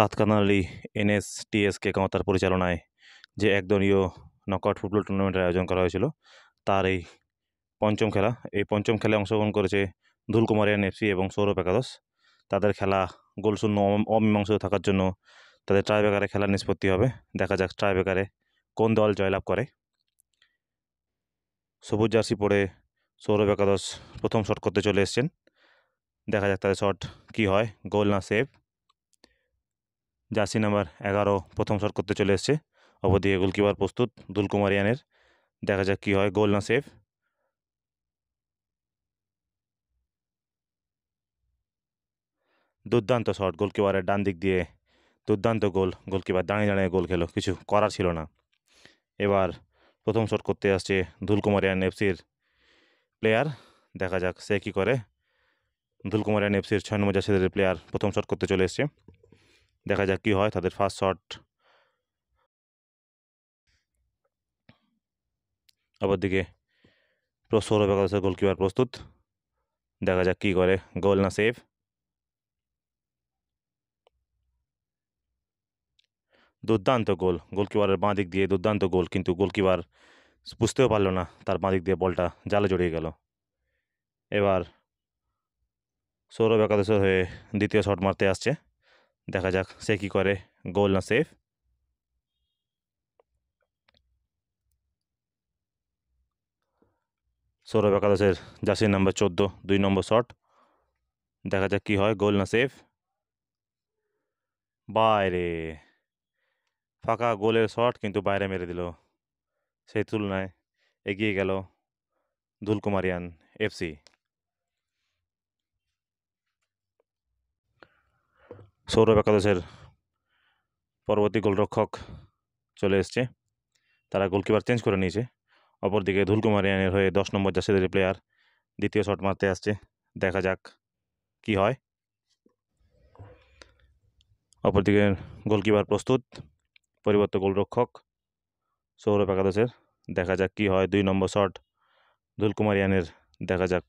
তাৎকালীন এনএসটিএসকে কাঁতার পরিচালনায় যে একদলীয় নকআউট ফুটবল টুর্নামেন্টের আয়োজন করা হয়েছিল তার এই পঞ্চম খেলা এই পঞ্চম খেলায় অংশগ্রহণ করেছে ধুল কুমারিয়ান এফসি এবং সৌরভ একাদশ তাদের খেলা গোলশূন্য অমীমাংসিত থাকার জন্য তাদের ট্রাইবেকারে খেলার নিষ্পত্তি হবে দেখা যাক ট্রাইবেকারে কোন দল জয়লাভ করে সবুজ জার্সি পরে সৌরভ একাদশ প্রথম শট করতে চলে এসছেন দেখা যাক তাদের শট কি হয় গোল না সেভ জার্সি নাম্বার এগারো প্রথম শট করতে চলে এসছে অপরদিকে গোলকিপার প্রস্তুত দুলকুমারিয়ানের দেখা যাক কী হয় গোল না সেফ দুর্দান্ত শট গোলকিপারের ডান দিক দিয়ে দুর্দান্ত গোল গোলকিপার দাঁড়িয়ে দাঁড়িয়ে গোল খেলো কিছু করার ছিল না এবার প্রথম শট করতে আসছে দুলকুমারিয়ান এফসির প্লেয়ার দেখা যাক সে কী করে দুলকুমারিয়ান এফসির ছয় নম্বর জার্সিদের প্লেয়ার প্রথম শট করতে চলে এসছে দেখা যাক কী হয় তাদের ফার্স্ট শট অপর দিকে সৌরভ একাদশের গোলকিপার প্রস্তুত দেখা যাক কী করে গোল না সেভ দুর্দান্ত গোল গোলকিপারের বাঁ দিক দিয়ে দুর্দান্ত গোল কিন্তু গোলকিপার বুঝতেও পারলো না তার বাঁ দিক দিয়ে বলটা জালে জড়িয়ে গেল এবার সৌরভ একাদশ হয়ে দ্বিতীয় শট মারতে আসছে দেখা যাক সে কী করে গোল না সেফ সৌরভ একাদশের জার্সি নাম্বার চোদ্দো দুই নম্বর শট দেখা যাক কী হয় গোল না সেফ বাইরে ফাঁকা গোলের শট কিন্তু বাইরে মেরে দিল সেই তুলনায় এগিয়ে গেল দুলকুমারিয়ান এফসি সৌরভ একাদশের পরবর্তী গোলরক্ষক চলে এসছে তারা গোলকিপার চেঞ্জ করে নিয়েছে অপরদিকে ধুলকুমারিয়ানের হয়ে দশ নম্বর জাসিদের প্লেয়ার দ্বিতীয় শট মারতে আসছে দেখা যাক কি হয় অপরদিকে গোলকিপার প্রস্তুত পরিবর্তে গোলরক্ষক সৌরভ একাদশের দেখা যাক কি হয় দুই নম্বর শট ধুলকুমারিয়ানের দেখা যাক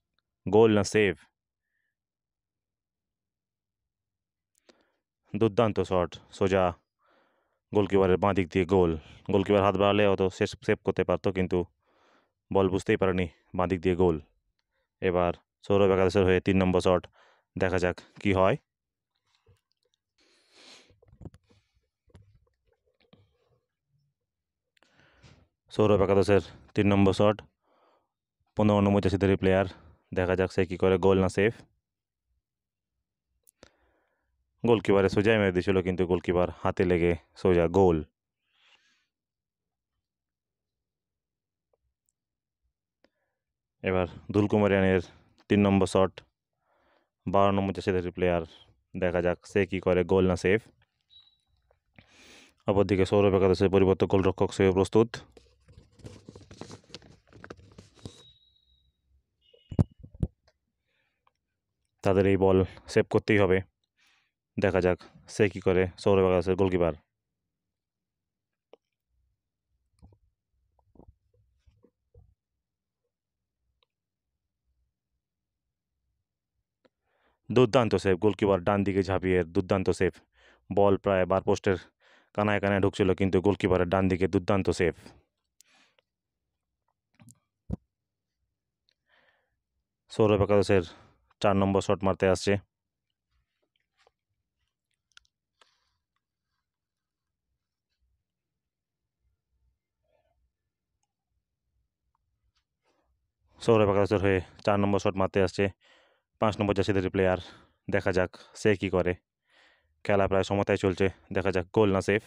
গোল না সেভ দুর্দান্ত শট সোজা গোলকিপারের বাঁ দিক দিয়ে গোল গোলকিপার হাত বাড়ালে অত শেষ সেভ করতে পারতো কিন্তু বল বুঝতেই পারেনি বাঁ দিক দিয়ে গোল এবার সৌরভ একাদশের হয়ে তিন নম্বর শট দেখা যাক কি হয় সৌরভ একাদশের তিন নম্বর শট পনেরো নম্বর চাষিদারি প্লেয়ার দেখা যাক সে কী করে গোল না সেফ গোলকিপারে সোজাই মেরে দিয়েছিল কিন্তু গোলকিপার হাতে লেগে সোজা গোল এবার দুলকুমারিয়ানের তিন নম্বর শট বারো নম্বর চেষেদের প্লেয়ার দেখা যাক সে কি করে গোল না সেফ অপরদিকে সৌরভ একাদশের পরিবর্তন গোলরক্ষক সে প্রস্তুত তাদের এই বল সেভ করতেই হবে দেখা যাক সে কী করে সৌরভ আকাশের গোলকিপার দুর্দান্ত সেফ গোলকিপার ডান দিকে ঝাঁপিয়ে দুর্দান্ত সেফ বল প্রায় বার পোস্টের কানায় কানায় ঢুকছিল কিন্তু গোলকিপারের ডান দিকে দুর্দান্ত সেফ সৌরভ একাদশের চার নম্বর শট মারতে আসছে সৌরভ একাদশের হয়ে চার নম্বর শট মারতে আসছে পাঁচ নম্বর জার্সিদের প্লেয়ার দেখা যাক সে কি করে খেলা প্রায় সমতায় চলছে দেখা যাক গোল না সেফ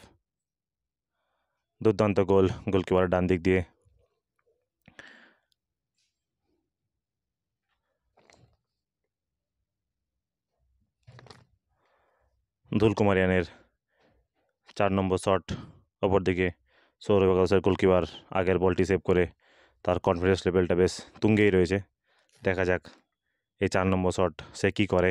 দুর্দান্ত গোল গোলকিপারের ডান দিক দিয়ে ধুল কুমারিয়ানের চার নম্বর শট অপর দিকে সৌরভ একাদশের গোলকিপার আগের বলটি সেভ করে তার কনফিডেন্স লেভেলটা বেশ তুঙ্গেই রয়েছে দেখা যাক এই চার নম্বর শট সে কী করে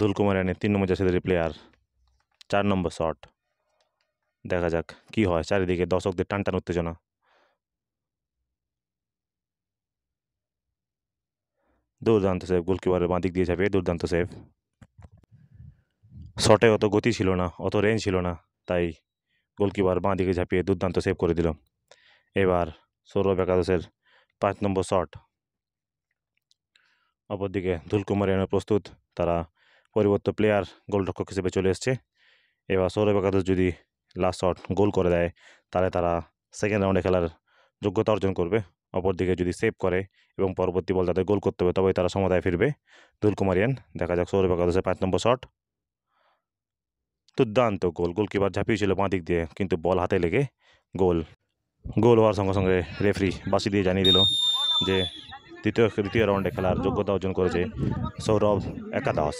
দুল কুমার রানী তিন নম্বর জার্সিধারী প্লেয়ার চার নম্বর শট দেখা যাক কি হয় চারিদিকে দর্শকদের টান টান উত্তেজনা দুর্দান্ত সেভ গোলকিপারের বাঁ দিক দিয়ে যাবে দুর্দান্ত সেফ শটে অত গতি ছিল না অত রেঞ্জ ছিল না তাই গোলকিপার বাঁ দিকে ঝাঁপিয়ে দুর্দান্ত সেভ করে দিল এবার সৌরভ একাদশের পাঁচ নম্বর শট অপরদিকে ধুলকুমার এনে প্রস্তুত তারা পরিবর্ত প্লেয়ার গোলরক্ষক হিসেবে চলে এসছে এবার সৌরভ একাদশ যদি লাস্ট শট গোল করে দেয় তাহলে তারা সেকেন্ড রাউন্ডে খেলার যোগ্যতা অর্জন করবে অপরদিকে যদি সেভ করে এবং পরবর্তী বল তাদের গোল করতে হবে তবেই তারা সমতায় ফিরবে দুলকুমারিয়ান দেখা যাক সৌরভ একাদশের পাঁচ নম্বর শট দুর্দান্ত গোল গোলকিপার ঝাঁপিয়েছিল বাঁ দিক দিয়ে কিন্তু বল হাতে লেগে গোল গোল হওয়ার সঙ্গে সঙ্গে রেফারি বাসি দিয়ে জানিয়ে দিল যে তৃতীয় তৃতীয় রাউন্ডে খেলার যোগ্যতা অর্জন করেছে সৌরভ একাদশ